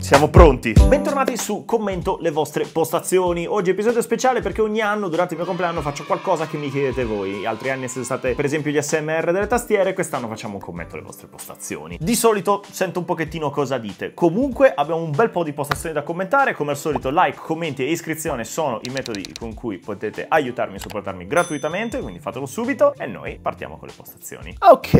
Siamo pronti! Bentornati su Commento le vostre postazioni. Oggi episodio speciale perché ogni anno durante il mio compleanno faccio qualcosa che mi chiedete voi. Altri anni sono state per esempio gli SMR delle tastiere, quest'anno facciamo un commento alle vostre postazioni. Di solito sento un pochettino cosa dite. Comunque abbiamo un bel po' di postazioni da commentare, come al solito like, commenti e iscrizione sono i metodi con cui potete aiutarmi e supportarmi gratuitamente, quindi fatelo subito e noi partiamo con le postazioni. Ok,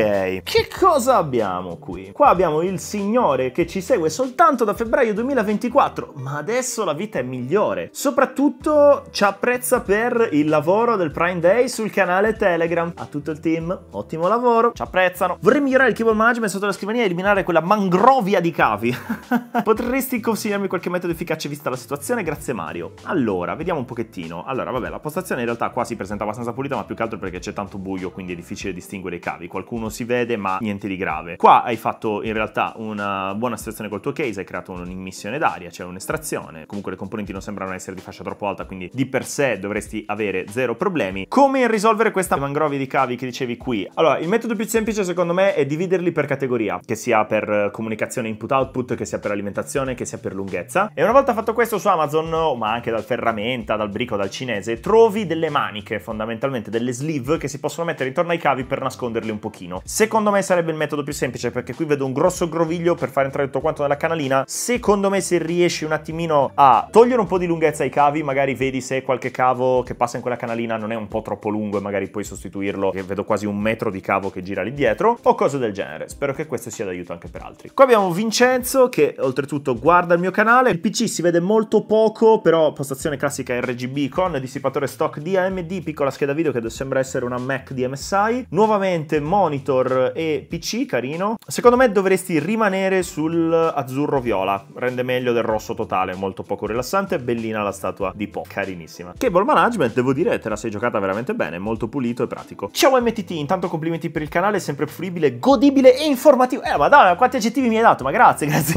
che cosa abbiamo qui? Qua abbiamo il signore che ci segue soltanto da febbraio febbraio 2024, ma adesso la vita è migliore. Soprattutto ci apprezza per il lavoro del Prime Day sul canale Telegram. A tutto il team, ottimo lavoro, ci apprezzano. Vorrei migliorare il cable management sotto la scrivania e eliminare quella mangrovia di cavi. Potresti consigliarmi qualche metodo efficace vista la situazione? Grazie Mario. Allora, vediamo un pochettino. Allora, vabbè, la postazione in realtà qua si presenta abbastanza pulita, ma più che altro perché c'è tanto buio, quindi è difficile distinguere i cavi. Qualcuno si vede, ma niente di grave. Qua hai fatto in realtà una buona situazione col tuo case, hai creato un un'immissione d'aria, c'è cioè un'estrazione, comunque le componenti non sembrano essere di fascia troppo alta, quindi di per sé dovresti avere zero problemi. Come risolvere questa mangrovia di cavi che dicevi qui? Allora, il metodo più semplice secondo me è dividerli per categoria, che sia per eh, comunicazione input-output, che sia per alimentazione, che sia per lunghezza. E una volta fatto questo su Amazon, ma anche dal ferramenta, dal brico, dal cinese, trovi delle maniche, fondamentalmente delle sleeve che si possono mettere intorno ai cavi per nasconderli un pochino. Secondo me sarebbe il metodo più semplice perché qui vedo un grosso groviglio per far entrare tutto quanto nella canalina. Se Secondo me se riesci un attimino a togliere un po' di lunghezza ai cavi, magari vedi se qualche cavo che passa in quella canalina non è un po' troppo lungo e magari puoi sostituirlo, che vedo quasi un metro di cavo che gira lì dietro, o cose del genere. Spero che questo sia d'aiuto anche per altri. Qua abbiamo Vincenzo che oltretutto guarda il mio canale, il PC si vede molto poco, però postazione classica RGB con dissipatore stock di AMD, piccola scheda video che sembra essere una Mac di MSI, nuovamente monitor e PC, carino. Secondo me dovresti rimanere sul azzurro viola, rende meglio del rosso totale, molto poco rilassante, bellina la statua di Po, carinissima. Cable Management, devo dire, te la sei giocata veramente bene, molto pulito e pratico. Ciao MTT, intanto complimenti per il canale, sempre fruibile, godibile e informativo. Eh, madonna, quanti aggettivi mi hai dato, ma grazie, grazie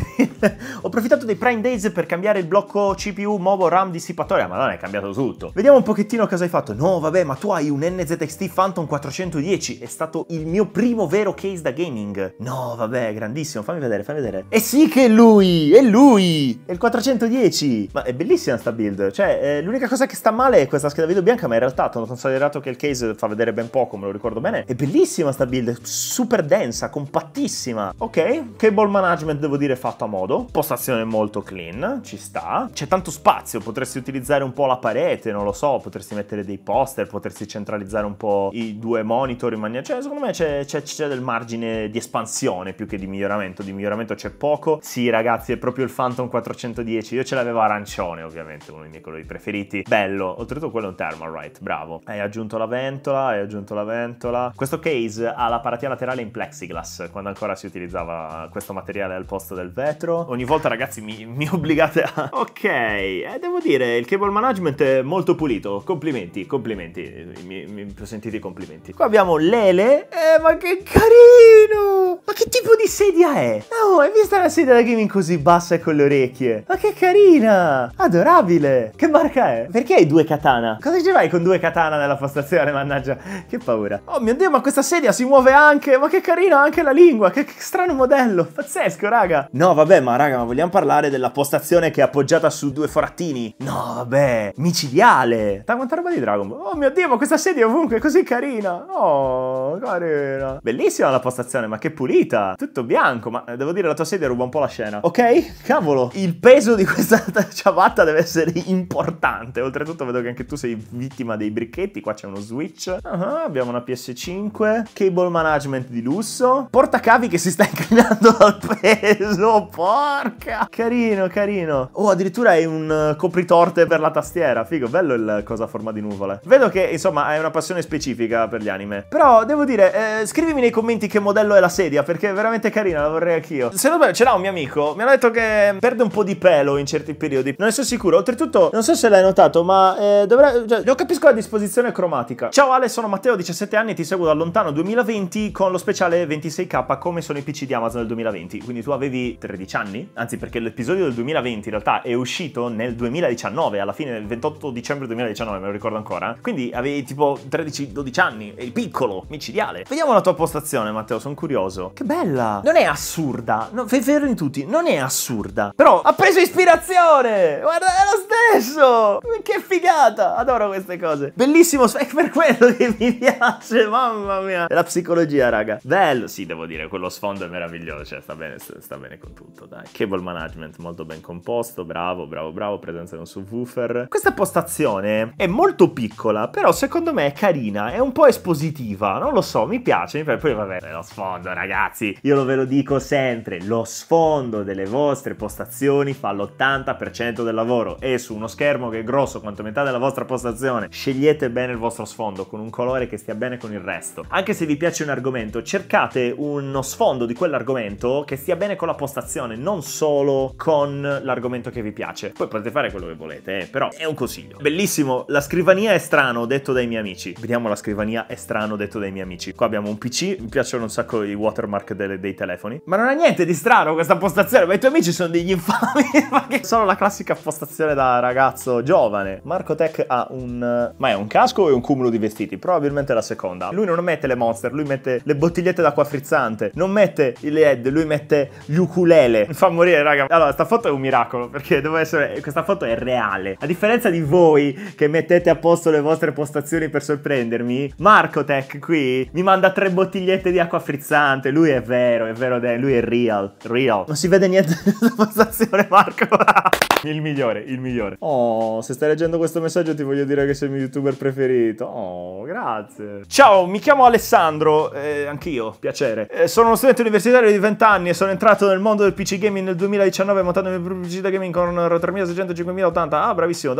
Ho approfittato dei Prime Days per cambiare il blocco CPU, nuovo RAM, dissipatoria, ma non è cambiato tutto. Vediamo un pochettino cosa hai fatto. No, vabbè, ma tu hai un NZXT Phantom 410, è stato il mio primo vero case da gaming. No, vabbè, grandissimo, fammi vedere, fammi vedere. E eh sì che lui! è lui! È il 410! Ma è bellissima sta build, cioè eh, l'unica cosa che sta male è questa scheda video bianca, ma in realtà, considerato che il case fa vedere ben poco, me lo ricordo bene, è bellissima sta build, super densa, compattissima. Ok, cable management devo dire fatto a modo, postazione molto clean, ci sta, c'è tanto spazio, potresti utilizzare un po' la parete, non lo so, potresti mettere dei poster, potresti centralizzare un po' i due monitor in maniera... Cioè, secondo me c'è del margine di espansione più che di miglioramento, di miglioramento c'è poco. Sì, ragazzi, è proprio il Phantom 410. Io ce l'avevo arancione, ovviamente, uno dei miei colori preferiti. Bello, oltretutto quello è un thermal, Thermalright, bravo. Hai aggiunto la ventola, hai aggiunto la ventola. Questo case ha la paratia laterale in plexiglass, quando ancora si utilizzava questo materiale al posto del vetro. Ogni volta, ragazzi, mi, mi obbligate a... Ok, eh, devo dire, il cable management è molto pulito. Complimenti, complimenti. Mi, mi ho i complimenti. Qua abbiamo Lele. Eh, ma che carino! Ma che tipo di sedia è? No, oh, hai visto una sedia da gaming così bassa? bassa e con le orecchie. Ma che carina! Adorabile! Che marca è? Perché hai due katana? Cosa ci vai con due katana nella postazione, mannaggia? Che paura. Oh mio Dio, ma questa sedia si muove anche! Ma che carina anche la lingua! Che, che strano modello! Pazzesco, raga! No, vabbè, ma raga, ma vogliamo parlare della postazione che è appoggiata su due forattini? No, vabbè, micidiale! Da quanta roba di Dragon Ball? Oh mio Dio, ma questa sedia è ovunque, è così carina! Oh, carina! Bellissima la postazione, ma che pulita! Tutto bianco, ma eh, devo dire la tua sedia ruba un po' la scena. Ok? cavolo. Il peso di questa ciabatta deve essere importante. Oltretutto vedo che anche tu sei vittima dei bricchetti. Qua c'è uno switch. Uh ah, -huh, abbiamo una PS5. Cable management di lusso. Portacavi che si sta inclinando dal peso. Porca. Carino, carino. Oh, addirittura hai un eh, copritorte per la tastiera. Figo, bello il cosa a forma di nuvole. Vedo che, insomma, hai una passione specifica per gli anime. Però, devo dire, eh, scrivimi nei commenti che modello è la sedia, perché è veramente carina, la vorrei anch'io. Se non sbaglio, ce l'ha un mio amico. Mi hanno detto che perde un po' di pelo in certi periodi. Non ne sono sicuro. Oltretutto, non so se l'hai notato, ma eh, dovrei. Cioè, io capisco la disposizione cromatica. Ciao Ale, sono Matteo, 17 anni, ti seguo da lontano 2020 con lo speciale 26K come sono i PC di Amazon del 2020. Quindi tu avevi 13 anni? Anzi, perché l'episodio del 2020 in realtà è uscito nel 2019, alla fine del 28 dicembre 2019, me lo ricordo ancora. Quindi avevi tipo 13-12 anni, eri piccolo, micidiale. Vediamo la tua postazione, Matteo, sono curioso. Che bella! Non è assurda, no, in tutti, non è assurda assurda. Però ha preso ispirazione! Guarda, è lo stesso! Che figata! Adoro queste cose. Bellissimo, è per quello che mi piace, mamma mia. È la psicologia, raga. Bello, sì, devo dire, quello sfondo è meraviglioso, cioè sta bene, sta bene con tutto, dai. Cable management molto ben composto, bravo, bravo, bravo, presenza di un subwoofer. Questa postazione è molto piccola, però secondo me è carina, è un po' espositiva, non lo so, mi piace, mi piace. Poi vabbè, lo sfondo, ragazzi, io ve lo dico sempre, lo sfondo delle voci vostre postazioni fa l'80% del lavoro e su uno schermo che è grosso quanto metà della vostra postazione scegliete bene il vostro sfondo con un colore che stia bene con il resto. Anche se vi piace un argomento, cercate uno sfondo di quell'argomento che stia bene con la postazione, non solo con l'argomento che vi piace. Poi potete fare quello che volete, eh, però è un consiglio. Bellissimo, la scrivania è strano detto dai miei amici. Vediamo la scrivania è strano detto dai miei amici. Qua abbiamo un PC, mi piacciono un sacco i watermark dei, dei telefoni, ma non ha niente di strano questa postazione, ma i tuoi amici sono degli infami sono la classica postazione da ragazzo giovane. Marco Tech ha un... ma è un casco e un cumulo di vestiti? Probabilmente la seconda. Lui non mette le monster, lui mette le bottigliette d'acqua frizzante, non mette le head, lui mette gli ukulele. Mi fa morire raga. Allora, sta foto è un miracolo perché devo essere... questa foto è reale. A differenza di voi che mettete a posto le vostre postazioni per sorprendermi, Marco Tech qui mi manda tre bottigliette di acqua frizzante. Lui è vero, è vero, lui è real, real. Non si vede niente postazione, Marco. il migliore, il migliore. Oh, se stai leggendo questo messaggio ti voglio dire che sei il mio youtuber preferito. Oh, grazie. Ciao, mi chiamo Alessandro, eh, anch'io, piacere. Eh, sono uno studente universitario di 20 anni e sono entrato nel mondo del PC gaming nel 2019 montando il mio pubblicità gaming con 3600 5080. Ah, bravissimo.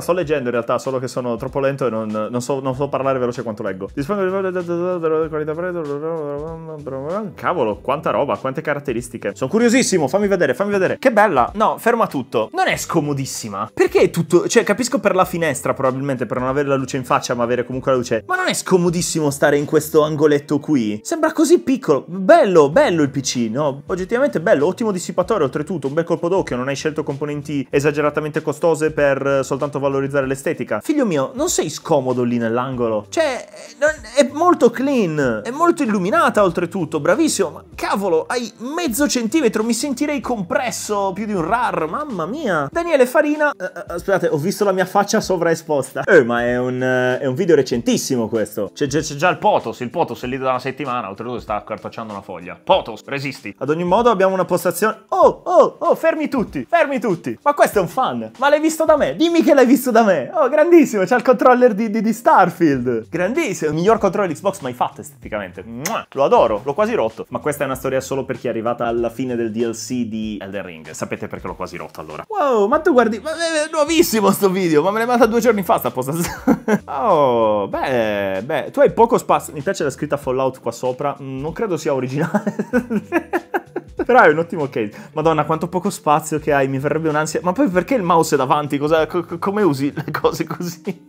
Sto leggendo in realtà, solo che sono troppo lento e non, non, so, non so, parlare veloce quanto leggo. Dispongo di Cavolo, quanta roba, quante caratteristiche. Sono curiosissimo, fammi vedere, fammi vedere. Che bella. No, ferma tutto. Non è scomodissima. Perché è tutto... Cioè, capisco per la finestra probabilmente, per non avere la luce in faccia, ma avere comunque la luce. Ma non è scomodissimo stare in questo angoletto qui? Sembra così piccolo. Bello, bello il PC, no? Oggettivamente bello, ottimo dissipatore oltretutto, un bel colpo d'occhio, non hai scelto componenti esageratamente costose per eh, soltanto valorizzare l'estetica. Figlio mio, non sei scomodo lì nell'angolo. Cioè, è molto clean, è molto illuminata oltretutto, bravissimo, ma cavolo, hai mezzo centimetro millimetro mi sentirei compresso più di un RAR, mamma mia. Daniele Farina, uh, eh, uh, eh, eh, scusate, ho visto la mia faccia sovraesposta. Eh, ma è un, uh, è un video recentissimo questo. C'è, già il Potos, il Potos è lì da una settimana, oltretutto sta cartacciando una foglia. Potos, resisti. Ad ogni modo abbiamo una postazione... Oh, oh, oh, fermi tutti, fermi tutti. Ma questo è un fan, ma l'hai visto da me? Dimmi che l'hai visto da me. Oh, grandissimo, c'ha il controller di, di, di Starfield. Grandissimo, il miglior controller Xbox mai fatto esteticamente. Lo adoro, l'ho quasi rotto. Ma questa è una storia solo per chi è arrivata alla fine fine del DLC di Elden Ring. Sapete perché l'ho quasi rotto allora. Wow, ma tu guardi... Ma è eh, eh, nuovissimo sto video, ma me l'hai mandato due giorni fa sta posta. oh, beh, beh, tu hai poco spazio. Mi piace la scritta Fallout qua sopra. Mm, non credo sia originale. Però è un ottimo case. Madonna, quanto poco spazio che hai, mi verrebbe un'ansia. Ma poi perché il mouse è davanti? Cosa, co come usi le cose così?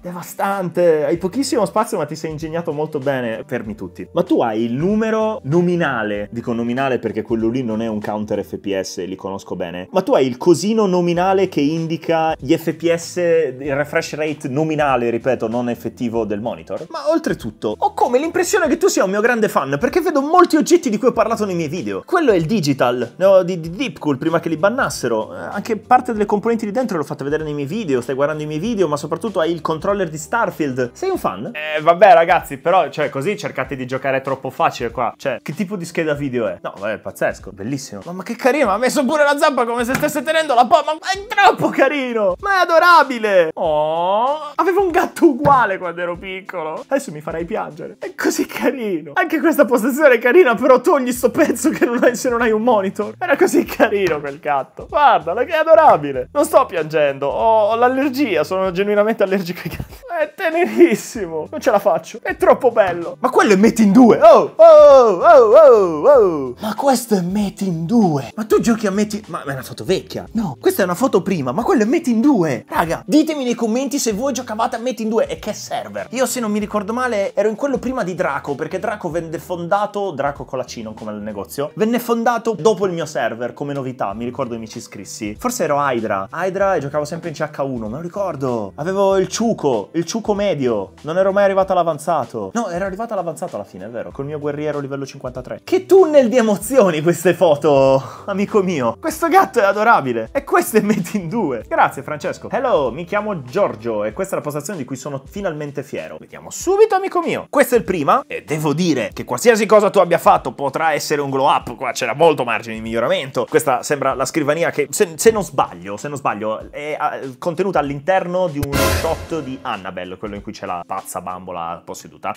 Devastante! Hai pochissimo spazio, ma ti sei ingegnato molto bene. Fermi tutti. Ma tu hai il numero nominale, dico nominale perché quello lì non è un counter FPS, li conosco bene, ma tu hai il cosino nominale che indica gli FPS, il refresh rate nominale, ripeto, non effettivo del monitor. Ma oltretutto, ho come l'impressione che tu sia un mio grande fan, perché vedo molti oggetti di cui ho parlato nei miei video. Quello è il digital, no, di, di Deepcool, prima che li bannassero. Eh, anche parte delle componenti lì dentro l'ho fatta vedere nei miei video, stai guardando i miei video, ma soprattutto hai il controller di Starfield. Sei un fan? Eh, vabbè ragazzi, però, cioè, così cercate di giocare troppo facile qua. Cioè, che tipo di scheda video è? No, vabbè, è pazzesco pazzesco, bellissimo. Mamma che carino, ha messo pure la zampa come se stesse tenendo la po... Ma è troppo carino! Ma è adorabile! Oh, avevo un gatto uguale quando ero piccolo. Adesso mi farai piangere. È così carino. Anche questa postazione è carina, però togli sto pezzo che non hai, se non hai un monitor. Era così carino quel gatto. Guardalo, che adorabile. Non sto piangendo, ho, ho l'allergia, sono genuinamente allergico ai gatti. È tenerissimo. Non ce la faccio. È troppo bello. Ma quello è metti in due. Oh. oh, oh, oh, oh, oh. Ma questo è Mate in 2. Ma tu giochi a Mate Ma è una foto vecchia. No, questa è una foto prima, ma quella è Mate in 2. Raga, ditemi nei commenti se voi giocavate a Mate in 2 e che server. Io se non mi ricordo male ero in quello prima di Draco, perché Draco venne fondato, Draco con la C, non come il negozio, venne fondato dopo il mio server come novità, mi ricordo che mi ci iscrissi. Forse ero Hydra. Hydra e giocavo sempre in CH1, me lo ricordo. Avevo il ciuco, il ciuco medio. Non ero mai arrivato all'avanzato. No, ero arrivato all'avanzato alla fine, è vero, col mio guerriero livello 53. Che tunnel di emozioni questo queste foto, amico mio. Questo gatto è adorabile. E questo è Made in 2. Grazie, Francesco. Hello, mi chiamo Giorgio e questa è la postazione di cui sono finalmente fiero. Vediamo subito, amico mio. Questo è il prima e devo dire che qualsiasi cosa tu abbia fatto potrà essere un glow up. Qua c'era molto margine di miglioramento. Questa sembra la scrivania che, se, se non sbaglio, se non sbaglio, è eh, contenuta all'interno di uno shot di Annabelle, quello in cui c'è la pazza bambola posseduta.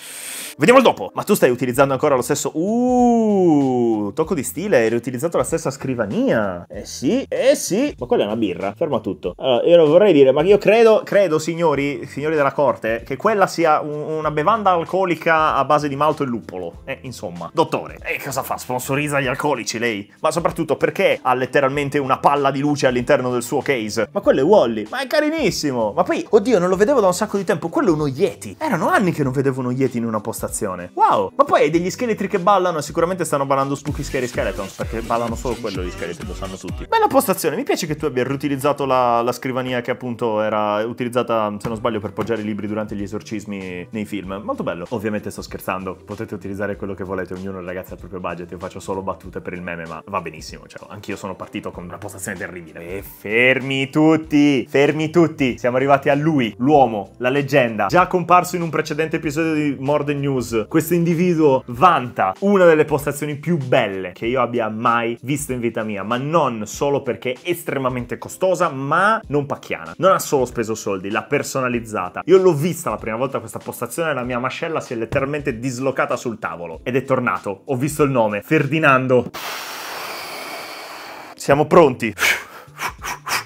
Vediamo il dopo. Ma tu stai utilizzando ancora lo stesso... Uh, tocco di stile hai riutilizzato la stessa scrivania. Eh sì, eh sì. Ma quella è una birra. Ferma tutto. Allora, io vorrei dire, ma io credo, credo, signori, signori della corte, che quella sia un, una bevanda alcolica a base di malto e luppolo. Eh, insomma. Dottore, e eh, cosa fa? Sponsorizza gli alcolici lei? Ma soprattutto perché ha letteralmente una palla di luce all'interno del suo case? Ma quello è Wally. Ma è carinissimo. Ma poi, oddio, non lo vedevo da un sacco di tempo. Quello è uno Yeti. Erano anni che non vedevo uno Yeti in una postazione. Wow. Ma poi hai degli scheletri che ballano e sicuramente stanno ballando Spooky Scary Skeleton perché ballano solo quello di scheletri, lo sanno tutti. Bella postazione, mi piace che tu abbia riutilizzato la, la scrivania che appunto era utilizzata, se non sbaglio, per poggiare i libri durante gli esorcismi nei film. Molto bello. Ovviamente sto scherzando, potete utilizzare quello che volete, ognuno ragazzi ha il proprio budget, io faccio solo battute per il meme, ma va benissimo, cioè, anch'io sono partito con una postazione terribile. E fermi tutti, fermi tutti, siamo arrivati a lui, l'uomo, la leggenda, già comparso in un precedente episodio di Morden News. Questo individuo vanta una delle postazioni più belle che io abbia abbia mai visto in vita mia, ma non solo perché è estremamente costosa, ma non pacchiana. Non ha solo speso soldi, l'ha personalizzata. Io l'ho vista la prima volta questa postazione, la mia mascella si è letteralmente dislocata sul tavolo ed è tornato. Ho visto il nome, Ferdinando. Siamo pronti.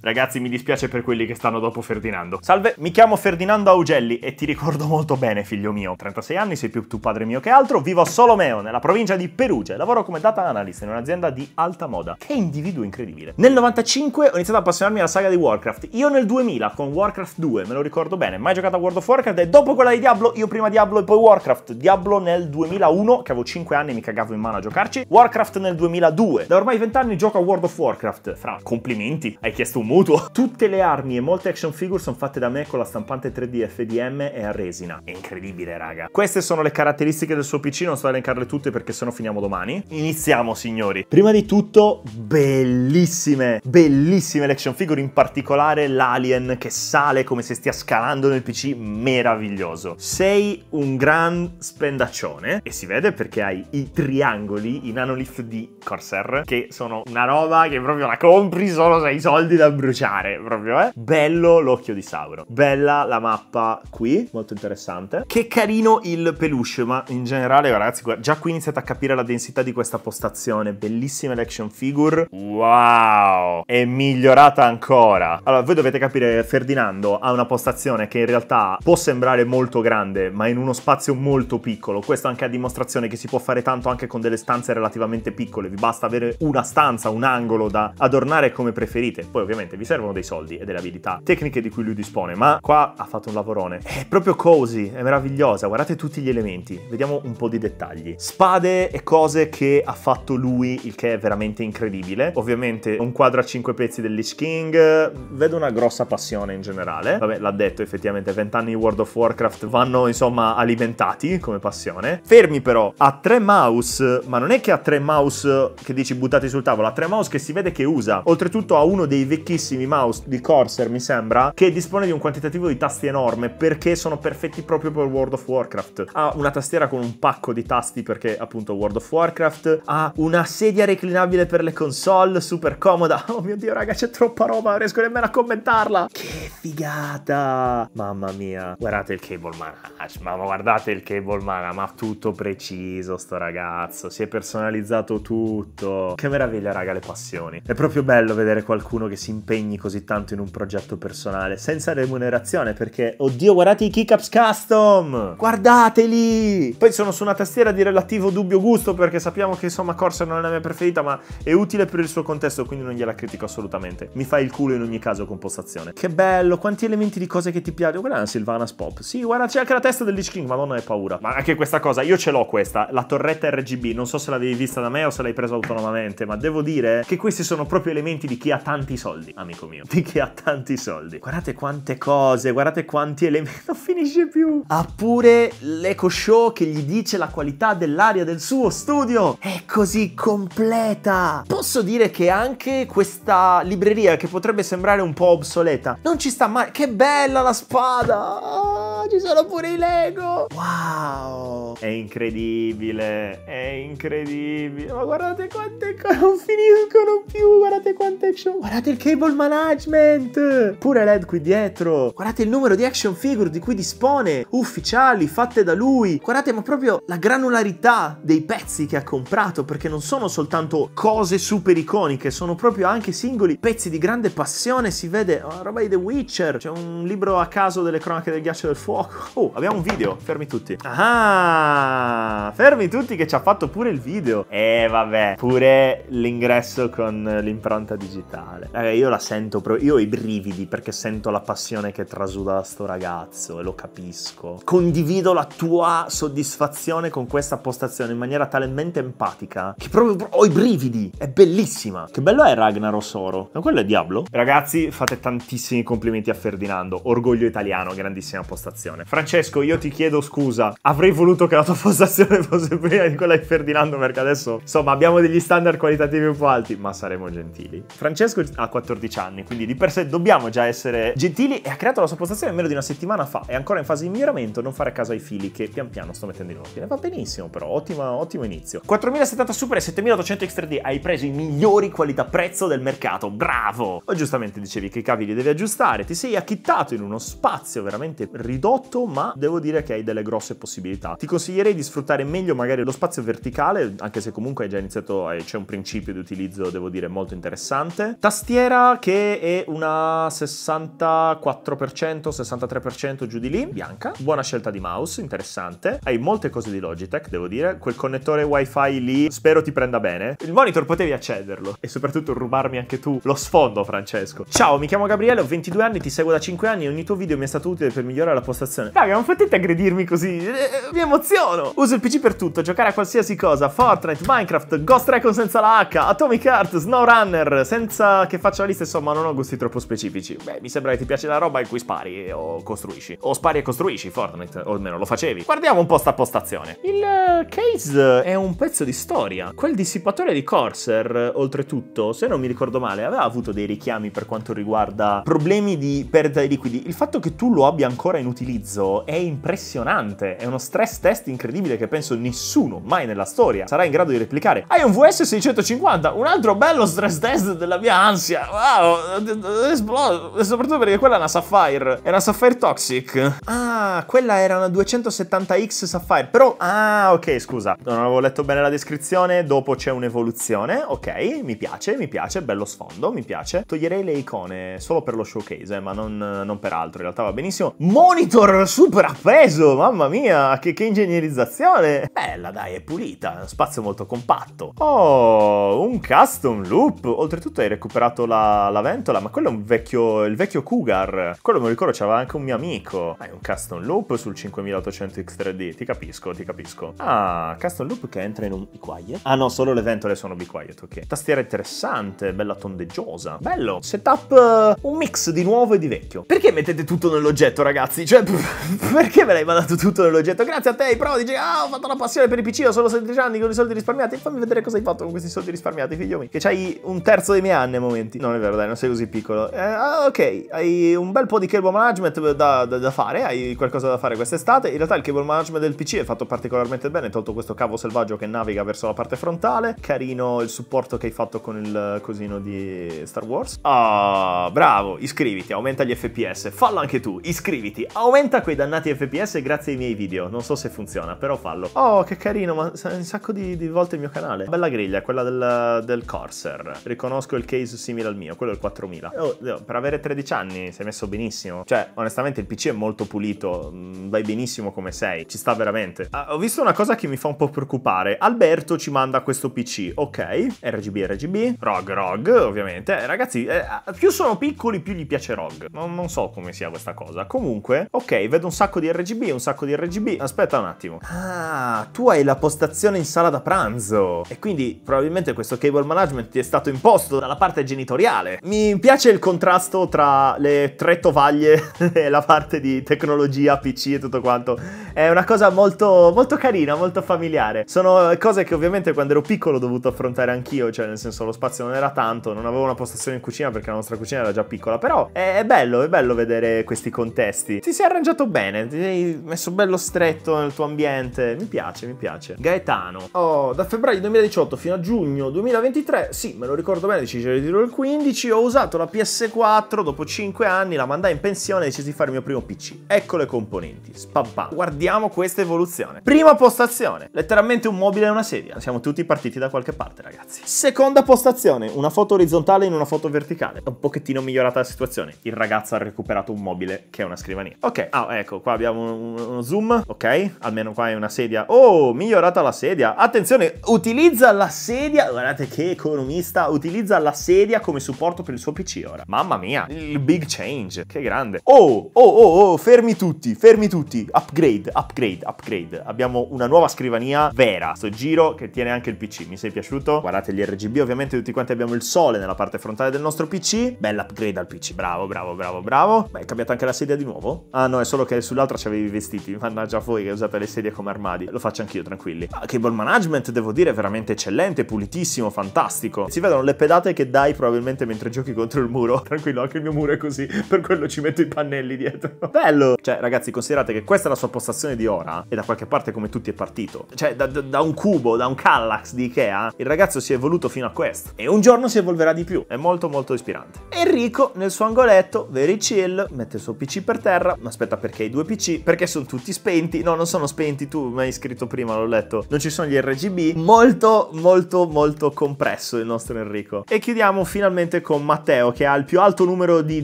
Ragazzi, mi dispiace per quelli che stanno dopo Ferdinando. Salve, mi chiamo Ferdinando Augelli e ti ricordo molto bene, figlio mio. 36 anni, sei più tu padre mio che altro, vivo a Solomeo, nella provincia di Perugia e lavoro come data analyst in un'azienda di alta moda. Che individuo incredibile. Nel 95 ho iniziato a appassionarmi alla saga di Warcraft. Io nel 2000 con Warcraft 2, me lo ricordo bene, mai giocato a World of Warcraft e dopo quella di Diablo, io prima Diablo e poi Warcraft. Diablo nel 2001, che avevo 5 anni e mi cagavo in mano a giocarci. Warcraft nel 2002. Da ormai 20 anni gioco a World of Warcraft. Fra, complimenti, hai chiesto un mutuo. Tutte le armi e molte action figure sono fatte da me con la stampante 3D FDM e a resina. È incredibile, raga. Queste sono le caratteristiche del suo PC, non sto a elencarle tutte perché sennò finiamo domani. Iniziamo, signori. Prima di tutto, bellissime, bellissime le action figure, in particolare l'alien che sale come se stia scalando nel PC, meraviglioso. Sei un gran spendaccione e si vede perché hai i triangoli i nanolith di Corsair, che sono una roba che proprio la compri solo se hai soldi da brutto bruciare proprio, eh. Bello l'occhio di Sauro. Bella la mappa qui, molto interessante. Che carino il peluche, ma in generale, ragazzi, già qui iniziate a capire la densità di questa postazione. Bellissime le action figure. Wow! È migliorata ancora. Allora, voi dovete capire, Ferdinando ha una postazione che in realtà può sembrare molto grande, ma in uno spazio molto piccolo. Questo anche a dimostrazione che si può fare tanto anche con delle stanze relativamente piccole. Vi basta avere una stanza, un angolo da adornare come preferite. Poi ovviamente Ovviamente vi servono dei soldi e delle abilità tecniche di cui lui dispone, ma qua ha fatto un lavorone. È proprio cosy, è meravigliosa, guardate tutti gli elementi, vediamo un po' di dettagli. Spade e cose che ha fatto lui, il che è veramente incredibile. Ovviamente un quadro a 5 pezzi del Lich King, vedo una grossa passione in generale. Vabbè, l'ha detto effettivamente, 20 anni di World of Warcraft vanno insomma alimentati come passione. Fermi però, ha tre mouse, ma non è che ha tre mouse che dici buttati sul tavolo, ha tre mouse che si vede che usa. Oltretutto ha uno dei vecchi pochissimi mouse di Corsair, mi sembra, che dispone di un quantitativo di tasti enorme perché sono perfetti proprio per World of Warcraft. Ha una tastiera con un pacco di tasti perché appunto World of Warcraft, ha una sedia reclinabile per le console, super comoda. Oh mio Dio, raga, c'è troppa roba, non riesco nemmeno a commentarla. Che figata! Mamma mia. Guardate il cable manage, mamma, guardate il cable manage, ma tutto preciso sto ragazzo. Si è personalizzato tutto. Che meraviglia, raga, le passioni. È proprio bello vedere qualcuno che si impegna impegni così tanto in un progetto personale, senza remunerazione, perché, oddio, guardate i keycaps custom! Guardateli! Poi sono su una tastiera di relativo dubbio gusto, perché sappiamo che insomma Corsa non è la mia preferita, ma è utile per il suo contesto, quindi non gliela critico assolutamente. Mi fa il culo in ogni caso con postazione. Che bello, quanti elementi di cose che ti piacciono. Guarda la Silvana Spop. Sì, guarda, c'è anche la testa del Lich King, madonna, hai paura. Ma anche questa cosa, io ce l'ho questa, la torretta RGB, non so se l'avevi vista da me o se l'hai presa autonomamente, ma devo dire che questi sono proprio elementi di chi ha tanti soldi amico mio, di chi ha tanti soldi. Guardate quante cose, guardate quanti elementi, non finisce più. Ha pure l'eco show che gli dice la qualità dell'aria del suo studio. È così completa. Posso dire che anche questa libreria che potrebbe sembrare un po' obsoleta, non ci sta mai... Che bella la spada! ci sono pure i Lego! Wow! È incredibile! È incredibile! Ma guardate quante cose non finiscono più! Guardate quante action! Guardate il cable management! Pure LED qui dietro! Guardate il numero di action figure di cui dispone! Ufficiali, fatte da lui! Guardate ma proprio la granularità dei pezzi che ha comprato perché non sono soltanto cose super iconiche, sono proprio anche singoli pezzi di grande passione. Si vede oh, roba di The Witcher, c'è un libro a caso delle cronache del ghiaccio del fuoco fuoco. Oh, abbiamo un video. Fermi tutti. Ah, fermi tutti che ci ha fatto pure il video. E eh, vabbè, pure l'ingresso con l'impronta digitale. Raga, io la sento proprio. Io ho i brividi perché sento la passione che trasuda da sto ragazzo e lo capisco. Condivido la tua soddisfazione con questa postazione in maniera talmente empatica che proprio ho i brividi. È bellissima. Che bello è Ragnaros Oro. Ma quello è Diablo? Ragazzi, fate tantissimi complimenti a Ferdinando. Orgoglio italiano, grandissima postazione postazione. Francesco, io ti chiedo scusa, avrei voluto che la tua postazione fosse prima di quella di Ferdinando perché adesso, insomma, abbiamo degli standard qualitativi un po' alti, ma saremo gentili. Francesco ha 14 anni, quindi di per sé dobbiamo già essere gentili e ha creato la sua postazione meno di una settimana fa, è ancora in fase di miglioramento, non fare a caso ai fili che pian piano sto mettendo in ordine. Va benissimo però, ottimo, ottimo inizio. 4070 Super e 7800 X3D, hai preso i migliori qualità-prezzo del mercato, bravo! O giustamente dicevi che i cavi li devi aggiustare, ti sei acchittato in uno spazio veramente ridotto lotto, ma devo dire che hai delle grosse possibilità. Ti consiglierei di sfruttare meglio magari lo spazio verticale, anche se comunque hai già iniziato, eh, c'è un principio di utilizzo, devo dire, molto interessante. Tastiera che è una 64%, 63% giù di lì, bianca. Buona scelta di mouse, interessante. Hai molte cose di Logitech, devo dire. Quel connettore wifi lì, spero ti prenda bene. Il monitor potevi accederlo e soprattutto rubarmi anche tu lo sfondo, Francesco. Ciao, mi chiamo Gabriele, ho 22 anni, ti seguo da 5 anni e ogni tuo video mi è stato utile per migliorare la postazione soddisfazione. Raga, non potete aggredirmi così, eh, mi emoziono. Uso il PC per tutto, giocare a qualsiasi cosa, Fortnite, Minecraft, Ghost Recon senza la H, Atomic Heart, SnowRunner, senza che faccia la lista, insomma, non ho gusti troppo specifici. Beh, mi sembra che ti piace la roba in cui spari o costruisci. O spari e costruisci Fortnite, o almeno lo facevi. Guardiamo un po' sta postazione. Il eh, case è un pezzo di storia. Quel dissipatore di Corsair, oltretutto, se non mi ricordo male, aveva avuto dei richiami per quanto riguarda problemi di perdita di liquidi. Il fatto che tu lo abbia ancora inutilizzato utilizzo è impressionante, è uno stress test incredibile che penso nessuno mai nella storia sarà in grado di replicare. Hai un VS650, un altro bello stress test della mia ansia, wow, esploso, soprattutto perché quella è una Sapphire, è una Sapphire Toxic. Ah, quella era una 270X Sapphire, però, ah ok scusa, non avevo letto bene la descrizione, dopo c'è un'evoluzione, ok, mi piace, mi piace, bello sfondo, mi piace. Toglierei le icone solo per lo showcase, eh, ma non, non per altro, in realtà va benissimo. Monitor monitor super appeso, mamma mia, che, che ingegnerizzazione! Bella dai, è pulita, spazio molto compatto. Oh, un custom loop! Oltretutto hai recuperato la, la ventola, ma quello è un vecchio, il vecchio Cougar. Quello me lo ricordo, c'aveva anche un mio amico. Hai un custom loop sul 5800 X3D, ti capisco, ti capisco. Ah, custom loop che entra in un be quiet. Ah no, solo le ventole sono be quiet, ok. Tastiera interessante, bella tondeggiosa. Bello, setup, uh, un mix di nuovo e di vecchio. Perché mettete tutto nell'oggetto, ragazzi? Cioè, perché me l'hai mandato tutto nell'oggetto? Grazie a te, i prodigi. Ah, ho fatto una passione per i PC, ho solo 16 anni con i soldi risparmiati. Fammi vedere cosa hai fatto con questi soldi risparmiati, figlio mio. Che c'hai un terzo dei miei anni a momenti. Non è vero, dai, non sei così piccolo. Eh, ah, ok, hai un bel po' di cable management da, da, da fare. Hai qualcosa da fare quest'estate. In realtà il cable management del PC è fatto particolarmente bene. tolto questo cavo selvaggio che naviga verso la parte frontale. Carino il supporto che hai fatto con il cosino di Star Wars. Ah, bravo, iscriviti, aumenta gli FPS. Fallo anche tu, iscriviti, aumenta aumenta quei dannati FPS grazie ai miei video. Non so se funziona, però fallo. Oh, che carino, ma un sacco di, di volte il mio canale. Bella griglia, quella del, del, Corsair. Riconosco il case simile al mio, quello del 4000. Oh, per avere 13 anni sei messo benissimo. Cioè, onestamente il PC è molto pulito, mm, vai benissimo come sei, ci sta veramente. Ah, ho visto una cosa che mi fa un po' preoccupare. Alberto ci manda questo PC, ok? RGB, RGB, ROG, ROG, ovviamente. Eh, ragazzi, eh, più sono piccoli più gli piace ROG. Non, non so come sia questa cosa. Comunque, ok ok, vedo un sacco di RGB, un sacco di RGB, aspetta un attimo. Ah, tu hai la postazione in sala da pranzo e quindi probabilmente questo cable management ti è stato imposto dalla parte genitoriale. Mi piace il contrasto tra le tre tovaglie e la parte di tecnologia, PC e tutto quanto. È una cosa molto, molto carina, molto familiare. Sono cose che ovviamente quando ero piccolo ho dovuto affrontare anch'io, cioè nel senso lo spazio non era tanto, non avevo una postazione in cucina perché la nostra cucina era già piccola, però è, è bello, è bello vedere questi contesti. Ti sei arrangiato bene, ti sei messo bello stretto nel tuo ambiente, mi piace, mi piace. Gaetano, oh, da febbraio 2018 fino a giugno 2023, sì, me lo ricordo bene, decisi di ritiro il 15, ho usato la PS4, dopo 5 anni la mandai in pensione e decisi di fare il mio primo PC. Ecco le componenti, spam pam. Guardiamo questa evoluzione. Prima postazione, letteralmente un mobile e una sedia, siamo tutti partiti da qualche parte ragazzi. Seconda postazione, una foto orizzontale in una foto verticale, un pochettino migliorata la situazione, il ragazzo ha recuperato un mobile che è una scrivania. Ok, ah, ecco, qua abbiamo uno zoom, ok? Almeno qua è una sedia. Oh, migliorata la sedia. Attenzione, utilizza la sedia, guardate che economista, utilizza la sedia come supporto per il suo PC ora. Mamma mia, il big change, che grande. Oh, oh, oh, oh, fermi tutti, fermi tutti. Upgrade, upgrade, upgrade. Abbiamo una nuova scrivania vera, sto giro che tiene anche il PC, mi sei piaciuto? Guardate gli RGB, ovviamente tutti quanti abbiamo il sole nella parte frontale del nostro PC. Bella upgrade al PC, bravo, bravo, bravo, bravo. Beh, è cambiata anche la sedia di nuovo. Ah, no, è solo che sull'altra ci avevi i vestiti. Mannaggia voi che usate le sedie come armadi. Lo faccio anch'io, tranquilli. Ah, cable management, devo dire, è veramente eccellente, pulitissimo, fantastico. Si vedono le pedate che dai probabilmente mentre giochi contro il muro. Tranquillo, anche il mio muro è così, per quello ci metto i pannelli dietro. Bello! Cioè, ragazzi, considerate che questa è la sua postazione di ora e da qualche parte come tutti è partito. Cioè, da, da un cubo, da un Kallax di Ikea, il ragazzo si è evoluto fino a questo. E un giorno si evolverà di più. È molto molto ispirante. Enrico, nel suo angoletto, very chill, mette il suo PC per terra, ma Aspetta, perché i due PC? Perché sono tutti spenti? No, non sono spenti, tu mi hai scritto prima, l'ho letto. Non ci sono gli RGB. Molto, molto, molto compresso il nostro Enrico. E chiudiamo finalmente con Matteo, che ha il più alto numero di,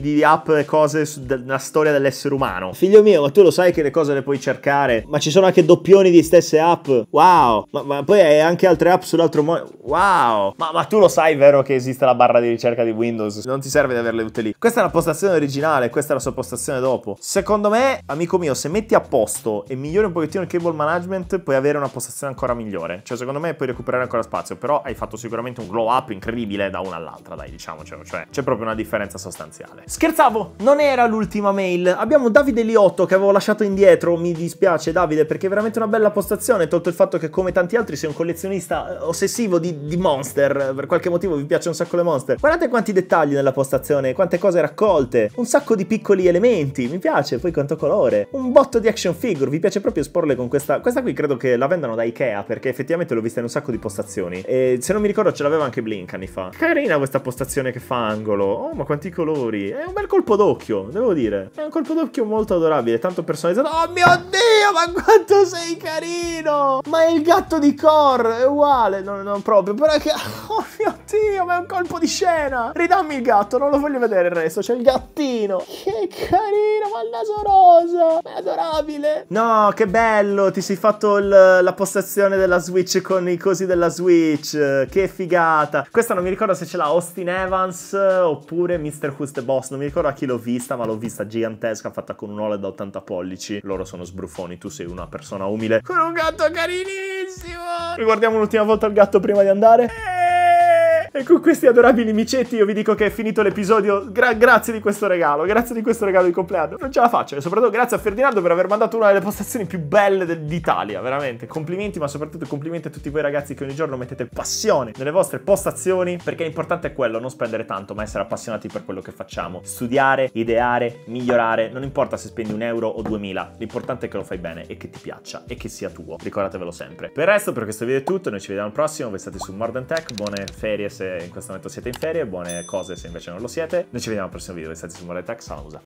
di app e cose nella storia dell'essere umano. Figlio mio, ma tu lo sai che le cose le puoi cercare? Ma ci sono anche doppioni di stesse app? Wow! Ma, ma poi hai anche altre app sull'altro mondo? Wow! Ma, ma tu lo sai, vero, che esiste la barra di ricerca di Windows? Non ti serve di averle tutte lì. Questa è la postazione originale, questa è la sua postazione dopo. Secondo Secondo me, amico mio, se metti a posto e migliori un pochettino il cable management, puoi avere una postazione ancora migliore. Cioè, secondo me puoi recuperare ancora spazio, però hai fatto sicuramente un glow up incredibile da una all'altra, dai, diciamocelo. Cioè, c'è proprio una differenza sostanziale. Scherzavo, non era l'ultima mail. Abbiamo Davide Liotto che avevo lasciato indietro, mi dispiace Davide, perché è veramente una bella postazione, tolto il fatto che come tanti altri sei un collezionista eh, ossessivo di, di monster, per qualche motivo vi piacciono un sacco le monster. Guardate quanti dettagli nella postazione, quante cose raccolte, un sacco di piccoli elementi, mi piace, poi poi quanto colore. Un botto di action figure, vi piace proprio esporle con questa. Questa qui credo che la vendano da Ikea perché effettivamente l'ho vista in un sacco di postazioni. E se non mi ricordo ce l'aveva anche Blink anni fa. Carina questa postazione che fa angolo. Oh ma quanti colori. È un bel colpo d'occhio, devo dire. È un colpo d'occhio molto adorabile, tanto personalizzato. Oh mio dio, ma quanto sei carino! Ma è il gatto di Core, è uguale. No, non proprio, però è che... Oh mio dio, ma è un colpo di scena. Ridammi il gatto, non lo voglio vedere il resto. C'è il gattino. Che carino, ma il naso Rosa, è adorabile. No, che bello, ti sei fatto la postazione della Switch con i cosi della Switch, che figata. Questa non mi ricordo se ce l'ha Austin Evans eh, oppure Mr. Who's the Boss, non mi ricordo a chi l'ho vista, ma l'ho vista gigantesca, fatta con un OLED da 80 pollici. Loro sono sbruffoni, tu sei una persona umile. Con un gatto carinissimo. Riguardiamo un'ultima volta il gatto prima di andare. Eh. E con questi adorabili micetti io vi dico che è finito l'episodio. Gra grazie di questo regalo, grazie di questo regalo di compleanno. Non ce la faccio e soprattutto grazie a Ferdinando per aver mandato una delle postazioni più belle d'Italia, veramente. Complimenti, ma soprattutto complimenti a tutti voi ragazzi che ogni giorno mettete passione nelle vostre postazioni, perché l'importante è quello, non spendere tanto, ma essere appassionati per quello che facciamo. Studiare, ideare, migliorare, non importa se spendi un euro o duemila. l'importante è che lo fai bene e che ti piaccia e che sia tuo. Ricordatevelo sempre. Per il resto, per questo video è tutto, noi ci vediamo al prossimo, voi state su More Than Tech, buone ferie se in questo momento siete in ferie, buone cose se invece non lo siete. Noi ci vediamo al prossimo video, restate su Moretax, alla musa.